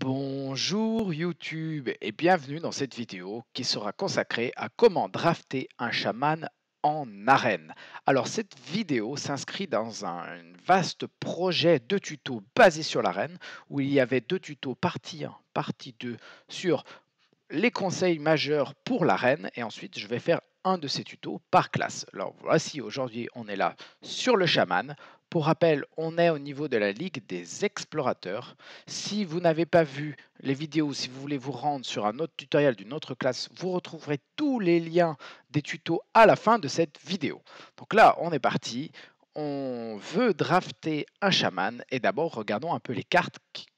Bonjour YouTube et bienvenue dans cette vidéo qui sera consacrée à comment drafter un chaman en arène. Alors cette vidéo s'inscrit dans un vaste projet de tuto basé sur l'arène où il y avait deux tutos partie 1, partie 2 sur les conseils majeurs pour l'arène et ensuite je vais faire de ces tutos par classe. Alors voici, aujourd'hui on est là sur le chaman. Pour rappel, on est au niveau de la Ligue des Explorateurs. Si vous n'avez pas vu les vidéos, si vous voulez vous rendre sur un autre tutoriel d'une autre classe, vous retrouverez tous les liens des tutos à la fin de cette vidéo. Donc là, on est parti. On veut drafter un chaman. Et d'abord, regardons un peu les cartes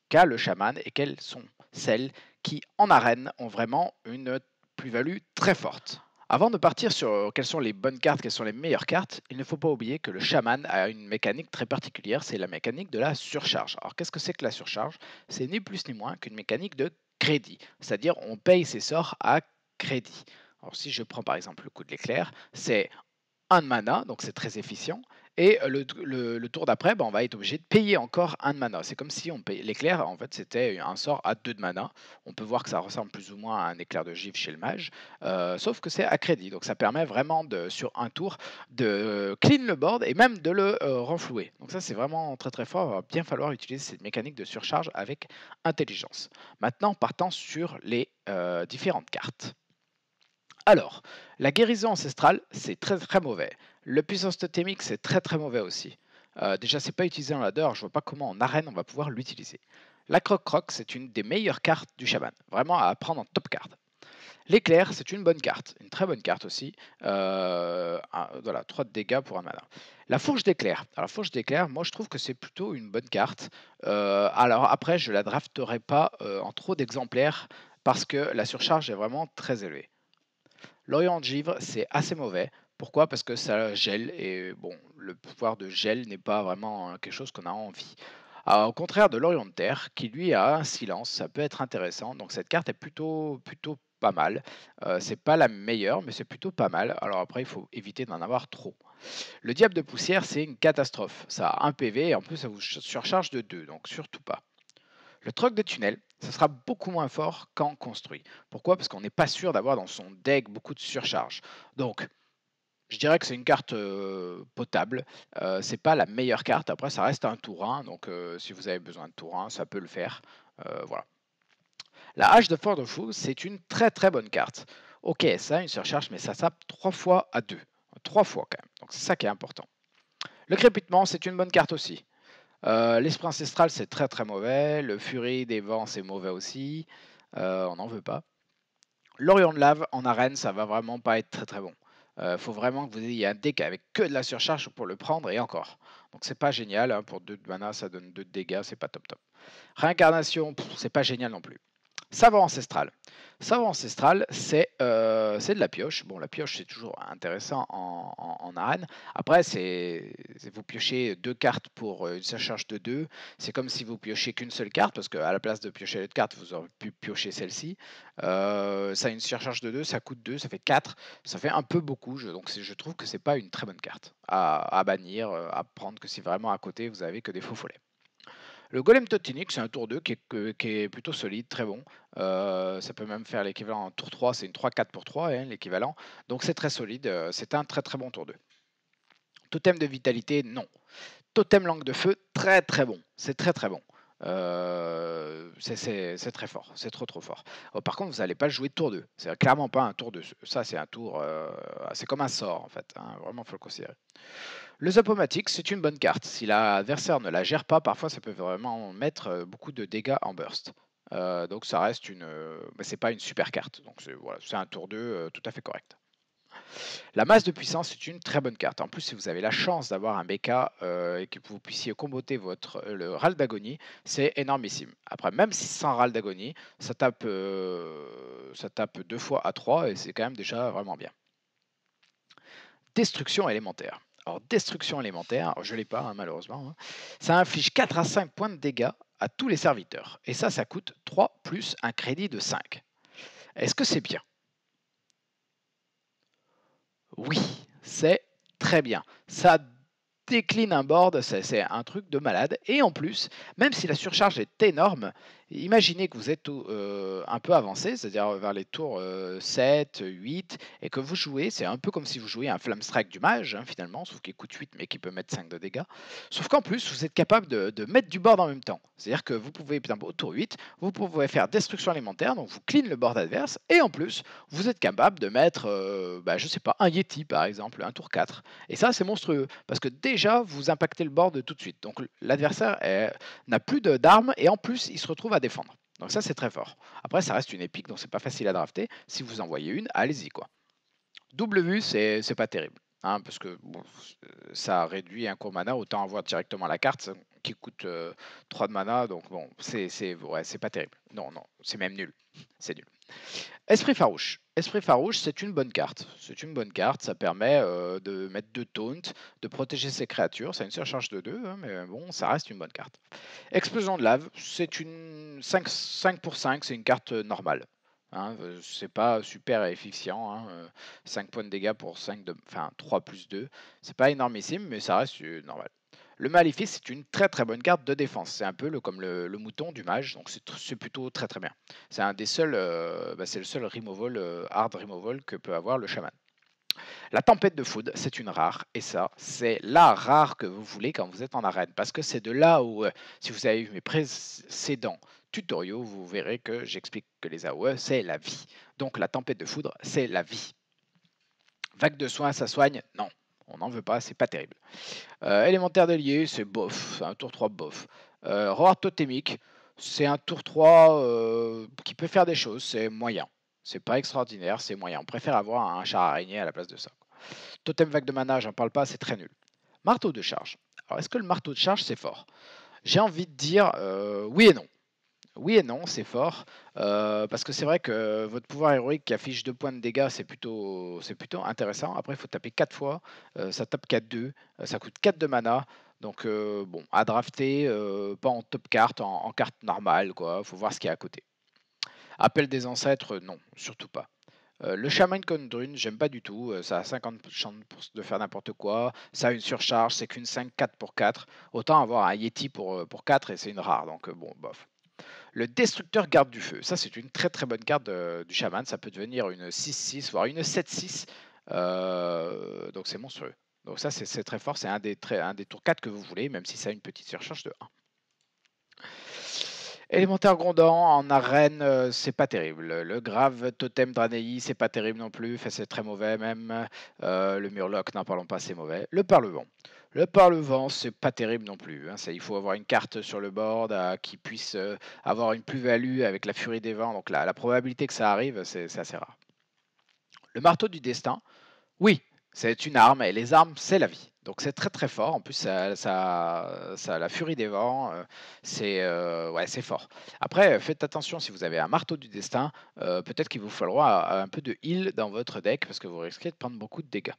qu'a le chaman et quelles sont celles qui, en arène, ont vraiment une plus-value très forte. Avant de partir sur euh, quelles sont les bonnes cartes, quelles sont les meilleures cartes, il ne faut pas oublier que le chaman a une mécanique très particulière, c'est la mécanique de la surcharge. Alors qu'est-ce que c'est que la surcharge C'est ni plus ni moins qu'une mécanique de crédit, c'est-à-dire on paye ses sorts à crédit. Alors si je prends par exemple le coup de l'éclair, c'est un mana, donc c'est très efficient, et le, tour d'après, bah, on va être obligé de payer encore un de mana. C'est comme si on payait l'éclair. En fait, c'était un sort à deux de mana. On peut voir que ça ressemble plus ou moins à un éclair de givre chez le mage, sauf que c'est à crédit. Donc ça permet vraiment sur un tour de clean le board et même de le renflouer. Donc ça, c'est vraiment très très fort. Il va bien falloir utiliser cette mécanique de surcharge avec intelligence. Maintenant, partant sur les différentes cartes. Alors, la guérison ancestrale, c'est très très mauvais. Le puissance totémique, c'est très très mauvais aussi. Déjà, euh, déjà, c'est pas utilisé en ladder, je vois pas comment en arène on va pouvoir l'utiliser. La croc-croc, c'est une des meilleures cartes du chaman. vraiment à prendre en top card. L'éclair, c'est une bonne carte, une très bonne carte aussi. Euh, voilà, 3 de dégâts pour un mana. La fourche d'éclair. la fourche d'éclair, moi je trouve que c'est plutôt une bonne carte. Euh, alors, après, je la drafterai pas en trop d'exemplaires parce que la surcharge est vraiment très élevée. L'Orient Givre, c'est assez mauvais. Pourquoi Parce que ça gèle et bon, le pouvoir de gel n'est pas vraiment quelque chose qu'on a envie. au contraire de l'Orient de Terre, qui lui a un silence, ça peut être intéressant. Donc cette carte est plutôt, plutôt pas mal. Euh, c'est pas la meilleure, mais c'est plutôt pas mal. Alors après, il faut éviter d'en avoir trop. Le diable de poussière, c'est une catastrophe. Ça a un PV et en plus, ça vous surcharge de 2, donc surtout pas. Le Truc de tunnel, ça sera beaucoup moins fort qu'en construit. Pourquoi Parce qu'on n'est pas sûr d'avoir dans son deck beaucoup de surcharge. Donc, je dirais que c'est une carte euh, potable. Euh, c'est pas la meilleure carte. Après, ça reste un tour 1. Donc, euh, si vous avez besoin de tour 1, ça peut le faire. voilà. La hache de Fort de Fou, c'est une très très bonne carte. Ok, ça a une surcharge, mais ça sape 3 fois à 2. 3 fois quand même. Donc, c'est ça qui est important. Le crépitement, c'est une bonne carte aussi. L'esprit ancestral, c'est très très mauvais. Le furie des vents, c'est mauvais aussi. on n'en veut pas. L'Orient de lave en arène, ça va vraiment pas être très très bon. Il euh, faut vraiment que vous ayez un deck avec que de la surcharge pour le prendre et encore. Donc c'est pas génial, hein, pour 2 de mana ça donne 2 de dégâts, c'est pas top top. Réincarnation, c'est pas génial non plus. Savoir ancestral. Savoir ancestral, euh, c'est de la pioche. Bon, la pioche, c'est toujours intéressant en, arène. Après, c'est vous piochez deux cartes pour euh, une surcharge de deux. C'est comme si vous piochez qu'une seule carte, parce qu'à la place de piocher l'autre carte, vous aurez pu piocher celle-ci. Euh, ça a une surcharge de deux, ça coûte deux, ça fait quatre, Ça fait un peu beaucoup. Je, donc, je trouve que c'est pas une très bonne carte à, bannir, à prendre que si vraiment à côté, vous avez que des faux follets. Le Golem Totinic, c'est un tour 2 qui est, plutôt solide, très bon. Euh, ça peut même faire l'équivalent en tour 3, c'est une 3-4 pour 3, hein, l'équivalent. Donc c'est très solide, euh, c'est un très très bon tour 2. Totem de vitalité, non. Totem langue de feu, très très bon. C'est très très bon. Euh, c'est très fort, c'est trop trop fort. Oh, par contre, vous n'allez pas le jouer tour 2. C'est clairement pas un tour 2. Ça, c'est un tour. c'est comme un sort en fait. Hein. Vraiment, il faut le considérer. Le Zapomatic, c'est une bonne carte. Si l'adversaire ne la gère pas, parfois ça peut vraiment mettre euh, beaucoup de dégâts en burst. Euh, donc ça reste une... Mais euh, bah, c'est pas une super carte. Donc c'est un tour 2 tout à fait correct. La masse de puissance c'est une très bonne carte. En plus, si vous avez la chance d'avoir un BK et que vous puissiez comboter votre, le Ral d'Agonie, c'est énormissime. Après, même si sans Ral d'Agonie, ça tape, euh, tape deux fois à 3 et c'est quand même déjà vraiment bien. Destruction élémentaire. Alors, destruction élémentaire, je ne l'ai pas hein, malheureusement. Hein. Ça inflige 4 à 5 points de dégâts à tous les serviteurs. Et ça, ça coûte 3 plus un crédit de 5. Est-ce que c'est bien Oui, c'est très bien. Ça décline un board, c'est un truc de malade. Et en plus, même si la surcharge est énorme, Imaginez que vous êtes euh, un peu avancé, c'est-à-dire vers les tours 7, euh, 8, et que vous jouez, c'est un peu comme si vous jouiez un flamestrike du mage, hein, finalement, sauf qu'il coûte 8 mais qui peut mettre 5 de dégâts. Sauf qu'en plus, vous êtes capable de, mettre du board en même temps. C'est-à-dire que vous pouvez, au tour 8, vous pouvez faire destruction alimentaire, donc vous clean le board adverse, et en plus, vous êtes capable de mettre, euh, bah, je sais pas, un Yeti par exemple, un tour 4. Et ça, c'est monstrueux, parce que déjà, vous impactez le board tout de suite. Donc l'adversaire n'a plus d'armes, et en plus, il se retrouve à défendre. Donc ça, c'est très fort. Après, ça reste une épique, donc c'est pas facile à drafter. Si vous en voyez une, allez-y, quoi. Double vue, c'est pas terrible. Hein, parce que euh, ça réduit un court mana, autant avoir directement la carte, qui coûte 3 de mana, donc bon, c'est ouais, pas terrible. Non, non, c'est même nul. C'est nul. Esprit farouche. Esprit farouche, c'est une bonne carte. C'est une bonne carte, ça permet de mettre deux taunts, de protéger ses créatures. Ça a une surcharge de 2, hein, mais bon, ça reste une bonne carte. Explosion de lave, c'est une 5, 5 pour 5, c'est une carte normale. Hein. Euh, c'est pas super efficient, 5 hein, euh, points de dégâts pour 5 de, enfin 3 plus 2, c'est pas énormissime, mais ça reste euh, normal. Le Maléfice, c'est une très très bonne carte de défense. C'est un peu comme le, mouton du mage, donc c'est plutôt très très bien. C'est un des seuls, euh, bah, c'est le seul removal, euh, hard removal que peut avoir le chaman. La tempête de foudre, c'est une rare, et ça, c'est la rare que vous voulez quand vous êtes en arène, parce que c'est de là où, euh, si vous avez vu mes précédents tutoriaux, vous verrez que j'explique que les AOE, c'est la vie. Donc la tempête de foudre, c'est la vie. Vague de soins, ça soigne Non on n'en veut pas, c'est pas terrible. Euh, élémentaire délié, c'est bof, c'est un tour 3 bof. Euh, totémique, c'est un tour 3 euh, qui peut faire des choses, c'est moyen. C'est pas extraordinaire, c'est moyen. On préfère avoir un char araignée à la place de ça. Totem vague de mana, j'en parle pas, c'est très nul. Marteau de charge. Alors est-ce que le marteau de charge c'est fort J'ai envie de dire euh, oui et non oui et non, c'est fort. Euh, parce que c'est vrai que votre pouvoir héroïque qui affiche 2 points de dégâts, c'est plutôt, plutôt intéressant. Après, il faut taper 4 fois. Euh, ça tape 4-2. Euh, ça coûte 4 de mana. Donc, bon, à drafter, pas en top carte, en, carte normale, quoi. faut voir ce qu'il y a à côté. Appel des ancêtres, non, surtout pas. le Shaman Condrune, j'aime pas du tout. ça a 50 chances de faire n'importe quoi. Ça a une surcharge, c'est qu'une 5-4 pour 4. Autant avoir un Yeti pour, pour 4 et c'est une rare. Donc bon, bof. Le destructeur garde du feu. Ça, c'est une très très bonne carte du chaman. Ça peut devenir une 6-6, voire une 7-6. Euh, donc c'est monstrueux. Donc ça, c'est très fort. C'est un, des un des tours 4 que vous voulez, même si ça a une petite surcharge de 1. Élémentaire grondant en arène, euh, c'est pas terrible. Le grave totem Dranei, c'est pas terrible non plus. c'est très mauvais même. Euh, le murloc, n'en parlons pas, c'est mauvais. Le parlement. Le par-le-vent, c'est pas terrible non plus. Ça, hein. il faut avoir une carte sur le board euh, qui puisse euh, avoir une plus-value avec la furie des vents. Donc la probabilité que ça arrive, c'est assez rare. Le marteau du destin, oui, c'est une arme, et les armes, c'est la vie. Donc c'est très très fort, en plus ça, la furie des vents, euh, c'est c'est fort. Après, faites attention si vous avez un marteau du destin, peut-être qu'il vous faudra un peu de heal dans votre deck, parce que vous risquez de prendre beaucoup de dégâts.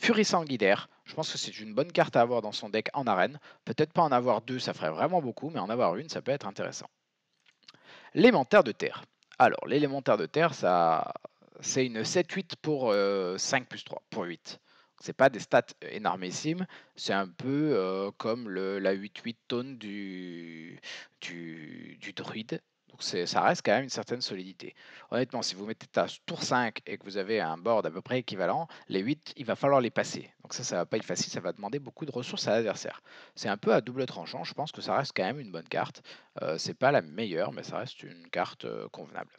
Fury sanguinaire, je pense que c'est une bonne carte à avoir dans son deck en arène. Peut-être pas en avoir deux, ça ferait vraiment beaucoup, mais en avoir une, ça peut être intéressant. L'élémentaire de terre. Alors, l'élémentaire de terre, ça, c'est une 7-8 pour 5 euh, plus 3, pour 8. C'est pas des stats énormissimes, c'est un peu euh, comme la 8-8 tonne du, du druide, donc ça reste quand même une certaine solidité. Honnêtement, si vous mettez à tour 5 et que vous avez un board à peu près équivalent, les 8, il va falloir les passer. Donc ça, ça va pas être facile, ça va demander beaucoup de ressources à l'adversaire. C'est un peu à double tranchant, je pense que ça reste quand même une bonne carte. Ce euh, c'est pas la meilleure, mais ça reste une carte euh, convenable.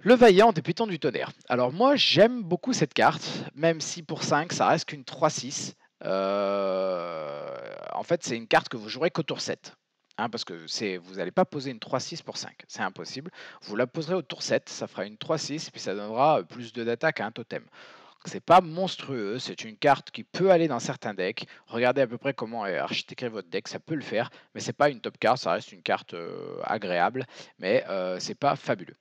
Le Vaillant des du Tonnerre. Alors moi j'aime beaucoup cette carte, même si pour 5 ça reste qu'une 3-6. Euh, en fait c'est une carte que vous jouerez qu'au tour 7. Hein, parce que vous n'allez pas poser une 3-6 pour 5, c'est impossible. Vous la poserez au tour 7, ça fera une 3-6, puis ça donnera euh, plus de à un totem. C'est pas monstrueux, c'est une carte qui peut aller dans certains decks. Regardez à peu près comment est votre deck, ça peut le faire, mais c'est pas une top carte, ça reste une carte euh, agréable, mais euh, c'est pas fabuleux.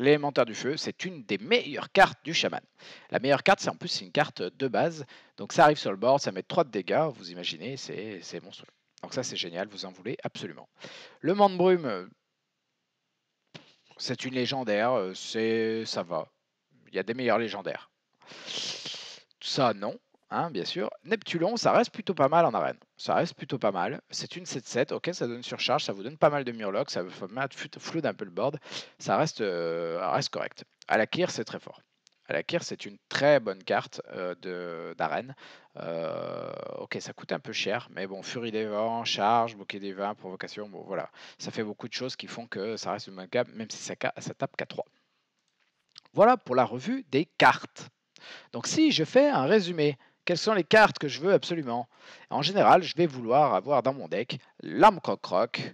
L'élémentaire du feu, c'est une des meilleures cartes du chaman. La meilleure carte, c'est en plus une carte de base, donc ça arrive sur le board, ça met 3 de dégâts, vous imaginez, c'est monstrueux. Donc ça c'est génial, vous en voulez absolument. Le de Brume, euh, c'est une légendaire, euh, c'est ça va. Il y a des meilleurs légendaires. Ça non, hein, bien sûr. Neptulon, ça reste plutôt pas mal en arène. Ça reste plutôt pas mal. C'est une 7-7, ok, ça donne surcharge, ça vous donne pas mal de murlocs, ça vous floude un peu le board. Ça reste, euh, correct. À la clear, c'est très fort. La Alakir, c'est une très bonne carte euh, d'arène. Euh, ok, ça coûte un peu cher, mais bon, Furie des Vents, Charge, Bouquet des Vins, Provocation, bon voilà. Ça fait beaucoup de choses qui font que ça reste une bonne carte, même si ça, ça tape qu'à 3. Voilà pour la revue des cartes. Donc si je fais un résumé, quelles sont les cartes que je veux absolument En général, je vais vouloir avoir dans mon deck l'âme croc-croc,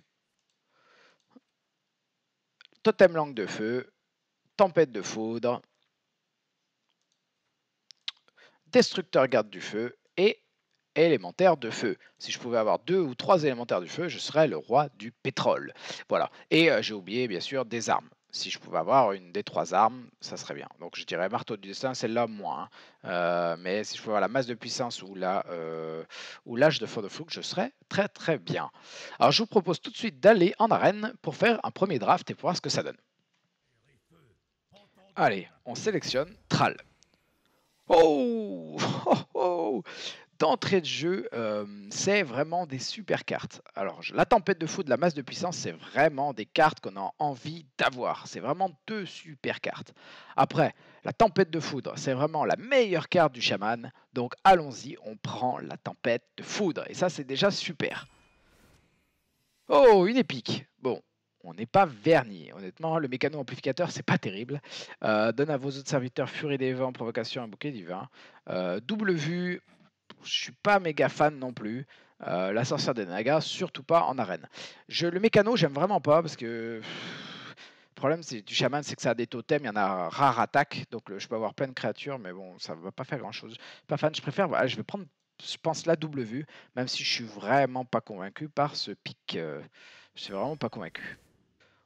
totem langue de feu, tempête de foudre, destructeur garde du feu et élémentaire de feu. Si je pouvais avoir deux ou trois élémentaires du feu, je serais le roi du pétrole. Voilà. Et euh, j'ai oublié, bien sûr, des armes. Si je pouvais avoir une des trois armes, ça serait bien. Donc je dirais marteau du destin, celle-là moins. Hein. Euh, mais si je pouvais avoir la masse de puissance ou la, euh, l'âge de feu de je serais très très bien. Alors je vous propose tout de suite d'aller en arène pour faire un premier draft et voir ce que ça donne. Allez, on sélectionne Tral. Oh, oh, oh, D'entrée de jeu, euh, c'est vraiment des super cartes. Alors, la tempête de Foudre, la masse de puissance, c'est vraiment des cartes qu'on a envie d'avoir. C'est vraiment deux super cartes. Après, la tempête de foudre, c'est vraiment la meilleure carte du chaman. Donc, allons-y, on prend la tempête de foudre. Et ça, c'est déjà super. Oh, une épique. Bon, on n'est pas verni. Honnêtement, le mécano amplificateur, c'est pas terrible. Euh, donne à vos autres serviteurs furie des vents, provocation, un bouquet divin. Euh, double vue, je suis pas méga fan non plus. Euh, l'ascenseur des nagas, surtout pas en arène. Je, le mécano, j'aime vraiment pas parce que. Le problème du chaman, c'est que ça a des totems, il y en a rare attaque, donc je peux avoir plein de créatures, mais bon, ça ne va pas faire grand chose. Pas fan, je préfère, je vais prendre, je pense, la double vue, même si je suis vraiment pas convaincu par ce pic. Je je suis vraiment pas convaincu.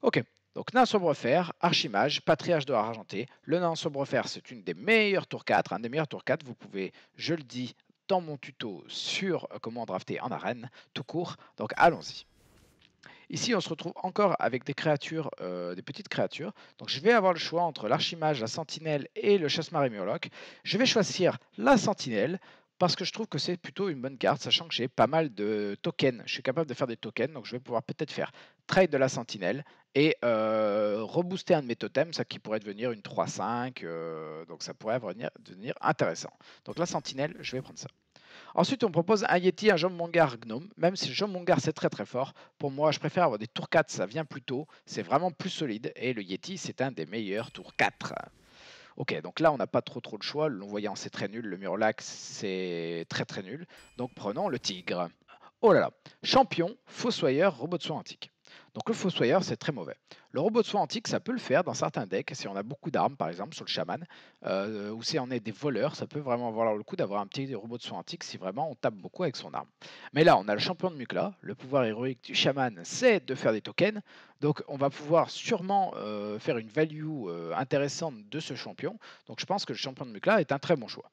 Ok, donc nain sobrefer, archimage, patriarche de argenté. Le nain sobrefer, c'est une des meilleures tours 4, un des meilleurs tours 4. Vous pouvez, je le dis, dans mon tuto sur euh, comment drafter en arène, tout court. Donc allons-y. Ici, on se retrouve encore avec des créatures, euh, des petites créatures. Donc, je vais avoir le choix entre l'archimage, la sentinelle et le chasse marie murloc. Je vais choisir la sentinelle parce que je trouve que c'est plutôt une bonne carte, sachant que j'ai pas mal de tokens. Je suis capable de faire des tokens, donc je vais pouvoir peut-être faire trade de la sentinelle et euh, rebooster un de mes totems, ça qui pourrait devenir une 3-5, euh, donc ça pourrait devenir intéressant. Donc la sentinelle, je vais prendre ça. Ensuite, on propose un Yeti, un Mongar, Gnome. Même si Mongar c'est très très fort, pour moi, je préfère avoir des tours 4, ça vient plus tôt, c'est vraiment plus solide, et le Yeti, c'est un des meilleurs tours 4. Ok, donc là, on n'a pas trop trop de choix, le voyant c'est très nul, le Murlac, c'est très très nul, donc prenons le Tigre. Oh là là, champion, Fossoyeur, robot de soin antique. Donc le Fossoyeur, c'est très mauvais. Le robot de soins antique, ça peut le faire dans certains decks, si on a beaucoup d'armes, par exemple, sur le chaman, euh, ou si on est des voleurs, ça peut vraiment avoir le coup d'avoir un petit robot de soins antique si vraiment on tape beaucoup avec son arme. Mais là, on a le champion de Mukla, le pouvoir héroïque du chaman, c'est de faire des tokens, donc on va pouvoir sûrement euh, faire une value euh, intéressante de ce champion, donc je pense que le champion de Mukla est un très bon choix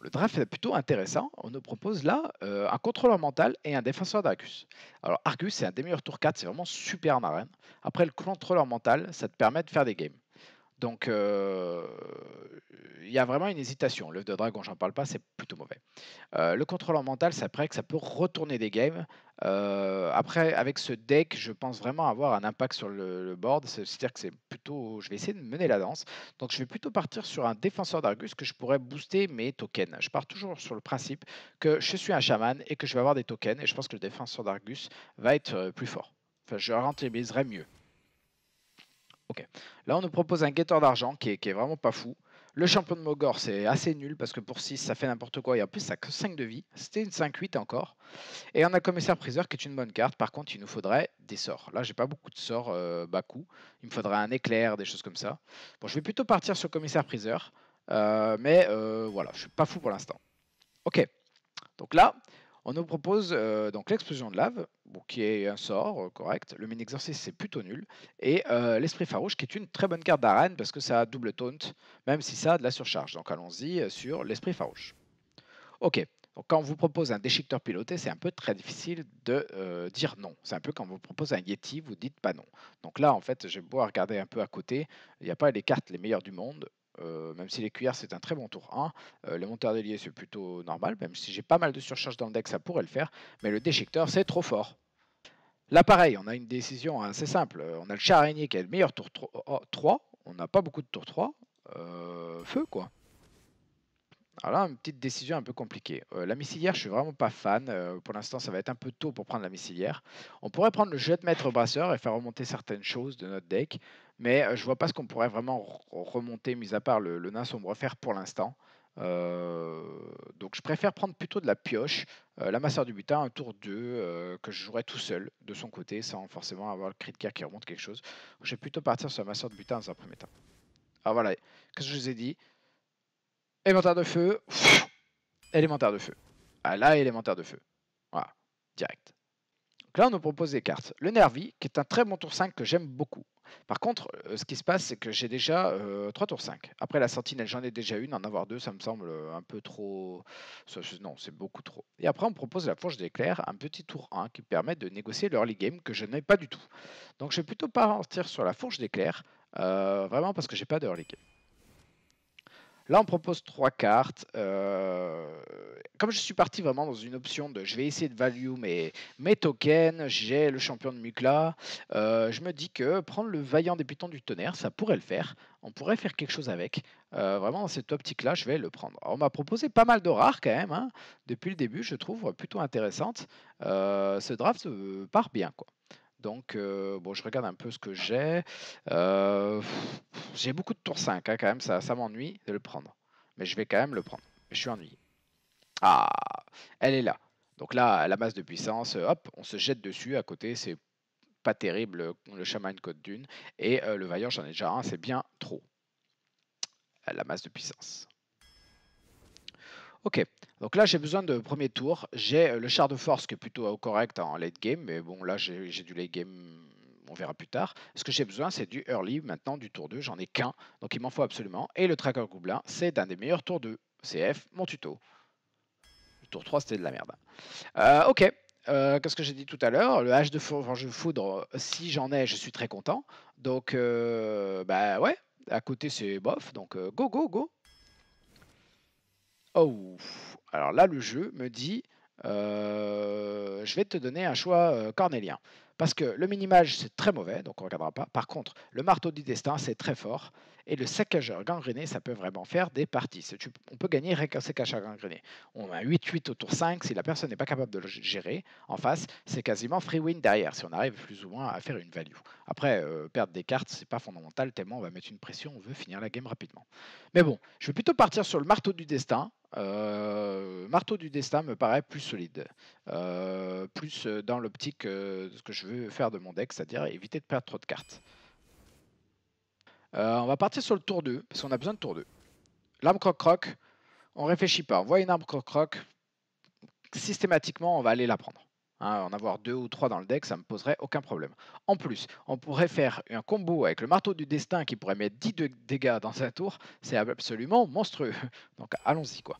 le draft est plutôt intéressant. On nous propose là euh, un contrôleur mental et un défenseur d'Argus. Alors, Argus, c'est un des meilleurs tour 4, c'est vraiment super arène. Après, le contrôleur mental, ça te permet de faire des games. Donc, euh, il y a vraiment une hésitation. L'œuf de dragon, j'en parle pas, c'est plutôt mauvais. Euh, le contrôleur mental, c'est après que ça peut retourner des games. Euh, après, avec ce deck, je pense vraiment avoir un impact sur le, board. C'est-à-dire que c'est plutôt, je vais essayer de mener la danse. Donc, je vais plutôt partir sur un défenseur d'Argus que je pourrais booster mes tokens. Je pars toujours sur le principe que je suis un chaman et que je vais avoir des tokens. Et je pense que le défenseur d'Argus va être plus fort. Enfin, je rentabiliserai mieux. Ok. Là, on nous propose un guetteur d'argent qui est, qui est vraiment pas fou. Le champion de Mogor, c'est assez nul parce que pour 6, ça fait n'importe quoi. Et en plus, ça que 5 de vie. C'était une 5-8 encore. Et on a Commissaire Priseur qui est une bonne carte. Par contre, il nous faudrait des sorts. Là, j'ai pas beaucoup de sorts euh, bas coût, Il me faudrait un éclair, des choses comme ça. Bon, je vais plutôt partir sur Commissaire Priseur. Euh, mais euh, voilà, je suis pas fou pour l'instant. Ok. Donc là, on nous propose euh, donc l'explosion de lave, qui est un sort euh, correct. Le mini exercice c'est plutôt nul. Et euh, l'esprit farouche, qui est une très bonne carte d'arène parce que ça a double taunt, même si ça a de la surcharge. Donc allons-y sur l'esprit farouche. Ok. Donc quand on vous propose un déchiqueteur piloté, c'est un peu très difficile de dire non. C'est un peu quand on vous propose un Yeti, vous dites pas non. Donc là, en fait, j'ai beau regarder un peu à côté, il n'y a pas les cartes les meilleures du monde. Euh, même si les cuillères c'est un très bon tour 1, le euh, les monteurs c'est plutôt normal, même si j'ai pas mal de surcharge dans le deck, ça pourrait le faire, mais le déjecteur c'est trop fort. Là pareil, on a une décision assez simple, euh, on a le chat araignée qui est le meilleur tour 3, on n'a pas beaucoup de tour 3, feu quoi. Alors là, une petite décision un peu compliquée. Euh, la missilière, je suis vraiment pas fan. Euh, pour l'instant, ça va être un peu tôt pour prendre la missilière. On pourrait prendre le jet de maître brasseur et faire remonter certaines choses de notre deck, mais je euh, je vois pas ce qu'on pourrait vraiment remonter, mis à part le, nain sombre fer pour l'instant. donc je préfère prendre plutôt de la pioche, la masseur du butin, un tour 2 que je jouerai tout seul de son côté sans forcément avoir le cri de qui remonte quelque chose. Je vais plutôt partir sur la masseur du butin dans un premier temps. Ah voilà, qu'est-ce que je vous ai dit Élémentaire de feu. élémentaire de feu. Ah là, élémentaire de feu. Voilà, direct. Donc là, on nous propose des cartes. Le Nervi, qui est un très bon tour 5 que j'aime beaucoup. Par contre, euh, ce qui se passe, c'est que j'ai déjà euh, trois 3 tours 5. Après la sentinelle, j'en ai déjà une. En avoir deux, ça me semble euh, un peu trop... Non, c'est beaucoup trop. Et après, on propose la fourche d'éclair, un petit tour 1 qui permet de négocier l'early game que je n'ai pas du tout. Donc je vais plutôt partir sur la fourche d'éclair, vraiment parce que j'ai pas d'early game. Là, on propose trois cartes. Euh, comme je suis parti vraiment dans une option de je vais essayer de value mes, mes tokens, j'ai le champion de Mukla, euh, je me dis que prendre le vaillant débutant du tonnerre, ça pourrait le faire. On pourrait faire quelque chose avec. Euh, vraiment, dans cette optique-là, je vais le prendre. on m'a proposé pas mal de rares quand même. Hein. Depuis le début, je trouve plutôt intéressante. ce draft part bien. quoi. Donc, euh, bon, je regarde un peu ce que j'ai. Euh, j'ai beaucoup de tour 5, hein, quand même, ça, ça m'ennuie de le prendre. Mais je vais quand même le prendre. Je suis ennuyé. Ah, elle est là. Donc là, la masse de puissance, hop, on se jette dessus. À côté, c'est pas terrible, le chaman Côte Dune. Et euh, le vaillant, j'en ai déjà un, c'est bien trop. La masse de puissance. Ok, donc là, j'ai besoin de premier tour. J'ai euh, le char de force qui est plutôt euh, correct en late game, mais bon, là, j'ai du late game, on verra plus tard. Ce que j'ai besoin, c'est du early maintenant, du tour 2. J'en ai qu'un, donc il m'en faut absolument. Et le tracker goblin, c'est un des meilleurs tours 2. CF, mon tuto. Le tour 3, c'était de la merde. Euh, ok, qu'est-ce que j'ai dit tout à l'heure Le H de foudre, si j'en ai, je suis très content. Donc, bah ouais, à côté c'est bof. Donc, go, go, go. Oh, alors là, le jeu me dit je vais te donner un choix cornélien. Parce que le minimage, c'est très mauvais, donc on ne regardera pas. Par contre, le marteau du destin, c'est très fort. Et le saccageur gangrené, ça peut vraiment faire des parties. On peut gagner avec un saccageur gangrené. On a 8-8 au tour 5. Si la personne n'est pas capable de le gérer en face, c'est quasiment free win derrière, si on arrive plus ou moins à faire une value. Après, euh, perdre des cartes, c'est pas fondamental, tellement on va mettre une pression, on veut finir la game rapidement. Mais bon, je vais plutôt partir sur le marteau du destin. Euh, marteau du destin me paraît plus solide, euh, plus dans l'optique de ce que je veux faire de mon deck, c'est-à-dire éviter de perdre trop de cartes. Euh, on va partir sur le tour 2, parce qu'on a besoin de tour 2. L'arme croc-croc, on réfléchit pas. On voit une arme croc-croc, systématiquement, on va aller la prendre. Hein, en avoir deux ou trois dans le deck, ça me poserait aucun problème. En plus, on pourrait faire un combo avec le marteau du destin qui pourrait mettre 10 de dégâts dans sa tour. C'est absolument monstrueux. Donc allons-y quoi.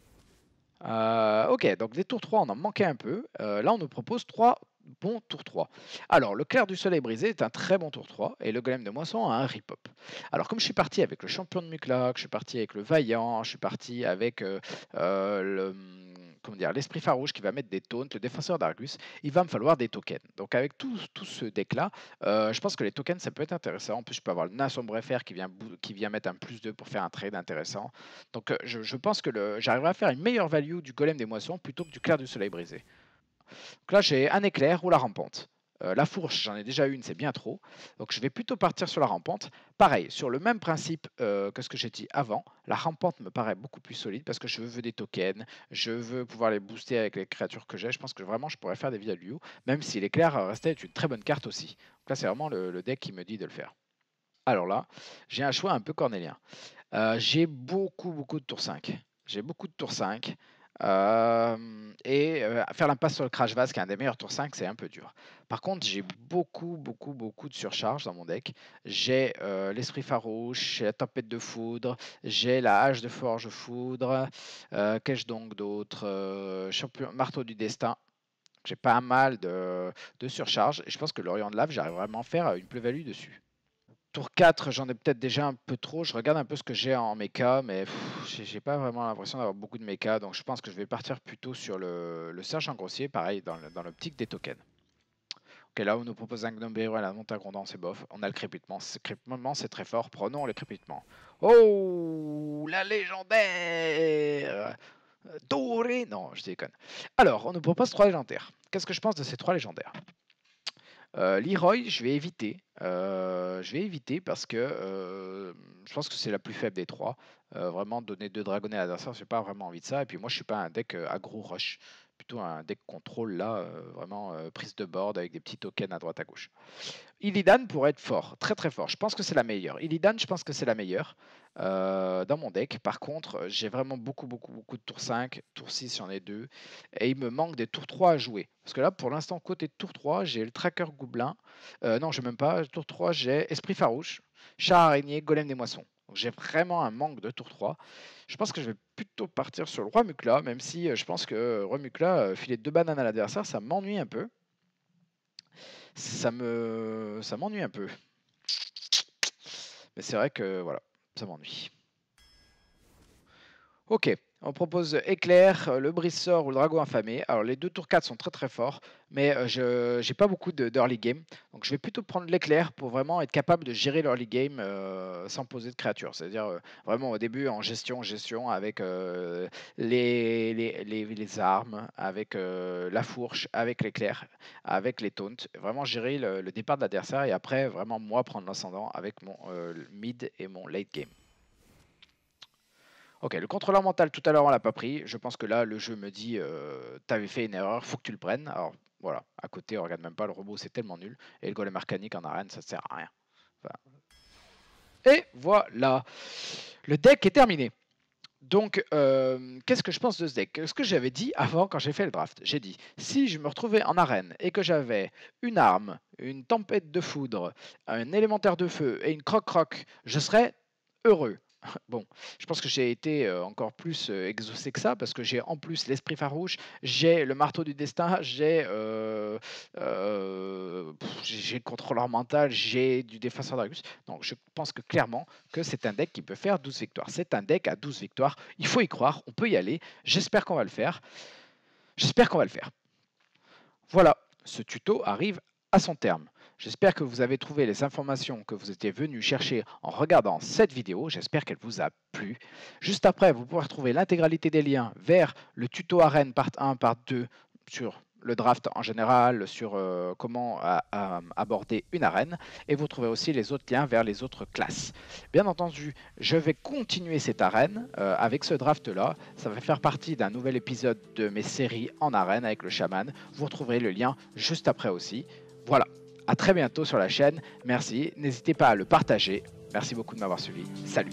Euh, ok, donc des tours 3, on en manquait un peu. Euh, là, on nous propose 3 bon tour 3. Alors, le clair du soleil brisé est un très bon tour 3 et le golem de moisson a un rip-up. Alors, comme je suis parti avec le champion de Muclac, je suis parti avec le vaillant, je suis parti avec euh, euh, le comment dire, l'esprit farouche qui va mettre des tonnes, le défenseur d'Argus, il va me falloir des tokens. Donc avec tout, tout ce deck euh, je pense que les tokens, ça peut être intéressant. En plus, je peux avoir le Nasombrefer qui vient, qui vient mettre un plus 2 pour faire un trade intéressant. Donc je, je pense que j'arriverai à faire une meilleure value du Golem des Moissons plutôt que du Clair du Soleil Brisé. Donc là, j'ai un éclair ou la rampante. Euh, la fourche, j'en ai déjà une, c'est bien trop. Donc je vais plutôt partir sur la rampante. Pareil, sur le même principe euh, que ce que j'ai dit avant, la rampante me paraît beaucoup plus solide parce que je veux des tokens, je veux pouvoir les booster avec les créatures que j'ai. Je pense que vraiment je pourrais faire des Vidalio, même si l'éclair restait une très bonne carte aussi. Donc là, c'est vraiment le, deck qui me dit de le faire. Alors là, j'ai un choix un peu cornélien. Euh, j'ai beaucoup, beaucoup de tour 5. J'ai beaucoup de tour 5 et faire l'impasse sur le Crash Vase, qui est un des meilleurs tours 5, c'est un peu dur. Par contre, j'ai beaucoup, beaucoup, beaucoup de surcharge dans mon deck. J'ai l'Esprit Farouche, la Tempête de Foudre, j'ai la Hache de Forge Foudre. Qu'ai-je donc d'autres, Marteau du Destin. J'ai pas mal de, de surcharge. Et je pense que l'Orient de Lave, j'arrive vraiment à faire une plus-value dessus. Tour 4, j'en ai peut-être déjà un peu trop. Je regarde un peu ce que j'ai en méca, mais j'ai pas vraiment l'impression d'avoir beaucoup de méca. Donc je pense que je vais partir plutôt sur le, le sergent grossier, pareil, dans l'optique des tokens. Ok, là, on nous propose un gnome à la montagne grondant, c'est bof. On a le crépitement. Le crépitement, c'est très fort. Prenons le crépitement. Oh, la légendaire Doré Non, je déconne. Alors, on nous propose trois légendaires. Qu'est-ce que je pense de ces trois légendaires Leroy, je vais éviter. je vais éviter parce que je pense que c'est la plus faible des trois. vraiment, donner deux dragonnets à l'adversaire, je n'ai pas vraiment envie de ça. Et puis moi, je ne suis pas un deck agro rush plutôt un deck contrôle là, vraiment prise de board avec des petits tokens à droite à gauche. Illidan pourrait être fort, très très fort. Je pense que c'est la meilleure. Illidan, je pense que c'est la meilleure. Euh, dans mon deck. Par contre, euh, j'ai vraiment beaucoup, beaucoup, beaucoup de tours 5, tour 6, j'en ai deux. Et il me manque des tours 3 à jouer. Parce que là, pour l'instant, côté tour 3, j'ai le tracker gobelin. Euh, non, je même pas. Tour 3, j'ai esprit farouche, chat araignée, golem des moissons. J'ai vraiment un manque de tour 3. Je pense que je vais plutôt partir sur le roi Mukla, même si je pense que roi Mukla, filer deux bananes à l'adversaire, ça m'ennuie un peu. Ça me, ça m'ennuie un peu. Mais c'est vrai que voilà ça m'ennuie. Ok. On propose Éclair, euh, le sort ou le Dragon Infamé. Alors les deux tours 4 sont très très forts, mais euh, je n'ai pas beaucoup d'early game. Donc je vais plutôt prendre l'Éclair pour vraiment être capable de gérer l'early game euh, sans poser de créature. C'est-à-dire vraiment au début en gestion, gestion avec les, les, armes, avec la fourche, avec l'éclair, avec les taunts. Vraiment gérer le départ de l'adversaire et après vraiment moi prendre l'ascendant avec mon mid et mon late game. Ok, le contrôleur mental, tout à l'heure, on l'a pas pris. Je pense que là, le jeu me dit, euh, t'avais fait une erreur, faut que tu le prennes. Alors voilà, à côté, on regarde même pas, le robot, c'est tellement nul. Et le golem arcanique en arène, ça sert à rien. Et voilà, le deck est terminé. Donc, euh, qu'est-ce que je pense de ce deck Ce que j'avais dit avant quand j'ai fait le draft, j'ai dit si je me retrouvais en arène et que j'avais une arme, une tempête de foudre, un élémentaire de feu et une croc-croc, je serais heureux. Bon, je pense que j'ai été euh, encore plus euh, exaucé que ça parce que j'ai en plus l'esprit farouche, j'ai le marteau du destin, j'ai euh, j'ai le contrôleur mental, j'ai du défenseur d'Argus. Donc je pense que clairement que c'est un deck qui peut faire 12 victoires. C'est un deck à 12 victoires. Il faut y croire, on peut y aller. J'espère qu'on va le faire. J'espère qu'on va le faire. Voilà, ce tuto arrive à son terme. J'espère que vous avez trouvé les informations que vous étiez venu chercher en regardant cette vidéo. J'espère qu'elle vous a plu. Juste après, vous pourrez retrouver l'intégralité des liens vers le tuto arène part 1, part 2 sur le draft en général, sur euh, comment euh, euh, aborder une arène, et vous trouverez aussi les autres liens vers les autres classes. Bien entendu, je vais continuer cette arène avec ce draft-là. Ça va faire partie d'un nouvel épisode de mes séries en arène avec le chaman. Vous retrouverez le lien juste après aussi. Voilà, à très bientôt sur la chaîne. Merci. N'hésitez pas à le partager. Merci beaucoup de m'avoir suivi. Salut.